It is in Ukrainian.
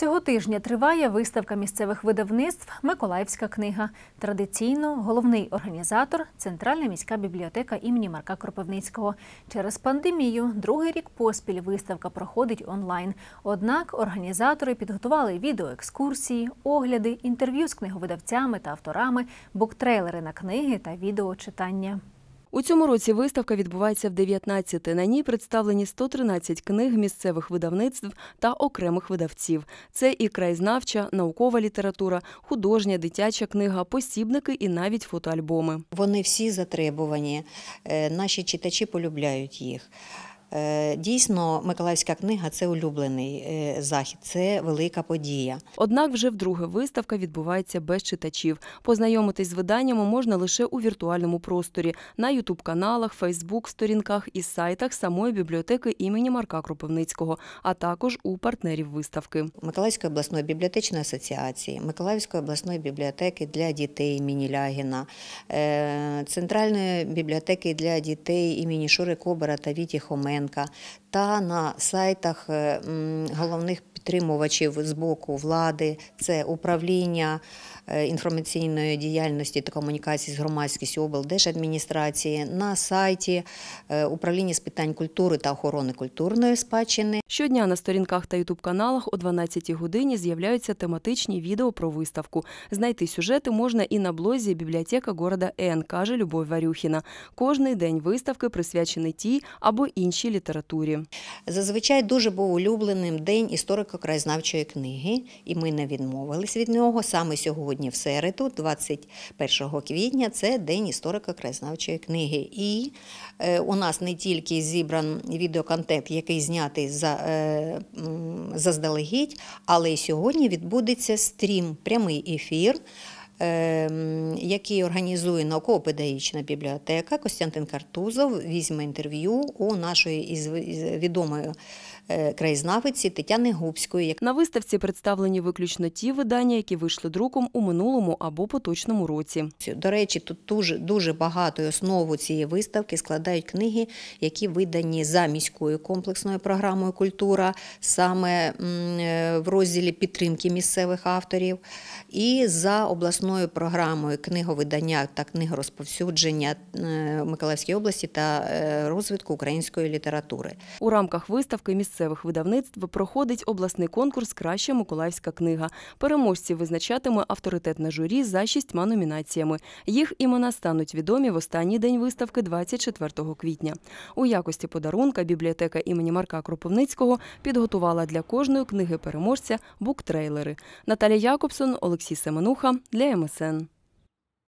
Цього тижня триває виставка місцевих видавництв Миколаївська книга. Традиційно головний організатор Центральна міська бібліотека імені Марка Кропивницького. Через пандемію другий рік поспіль виставка проходить онлайн. Однак організатори підготували відеоекскурсії, огляди, інтерв'ю з книговидавцями та авторами, буктрейлери на книги та відеочитання. У цьому році виставка відбувається в 19. На ній представлені 113 книг місцевих видавництв та окремих видавців. Це і краєзнавча, наукова література, художня, дитяча книга, посібники і навіть фотоальбоми. Вони всі затребувані. Е, наші читачі полюбляють їх. Е, дійсно, Миколаївська книга це улюблений е, захід, це велика подія. Однак, вже вдруге виставка відбувається без читачів. Познайомитись з виданнями можна лише у віртуальному просторі на ютуб-каналах, Фейсбук, сторінках і сайтах самої бібліотеки імені Марка Кропивницького, а також у партнерів виставки. Миколаївської обласної бібліотечної асоціації, Миколаївської обласної бібліотеки для дітей імені Лягіна, е, Центральної бібліотеки для дітей імені Шури Кобера та Віті Хомен. Стерненка та на сайтах е, головних підтримувачів з боку влади, це управління е, інформаційної діяльності та комунікації з громадськістю облдержадміністрації на сайті е, управління з питань культури та охорони культурної спадщини. Щодня на сторінках та ютуб-каналах о 12-й годині з'являються тематичні відео про виставку. Знайти сюжети можна і на блозі бібліотека города Н, каже Любов Варюхіна. Кожний день виставки присвячений тій або іншій літературі. Зазвичай дуже був улюбленим день історико видрука краєзнавчої книги, і ми не відмовились від нього саме сьогодні, в середу, 21 квітня, це День історика краєзнавчої книги. І е, у нас не тільки зібран відеоконтент, який знятий за, е, заздалегідь, але й сьогодні відбудеться стрім, прямий ефір. Ем, який організує науково-педагогічна бібліотека, Костянтин Картузов візьме інтерв'ю у нашої із відомої е, краєзнавиці Тетяни Губської. На виставці представлені виключно ті видання, які вийшли друком у минулому або поточному році. До речі, тут дуже дуже багато основу цієї виставки складають книги, які видані за міською комплексною програмою Культура саме е, в розділі підтримки місцевих авторів і за обласною обласною програмою книговидання та книгорозповсюдження е, Миколаївської області та е, розвитку української літератури. У рамках виставки місцевих видавництв проходить обласний конкурс Краща Миколаївська книга. Переможців визначатиме авторитетне журі за шістьма номінаціями. Їх імена стануть відомі в останній день виставки 24 квітня. У якості подарунка бібліотека імені Марка Кропивницького підготувала для кожної книги переможця буктрейлери. Наталія Якобсон, Олексій Семенуха для MSN.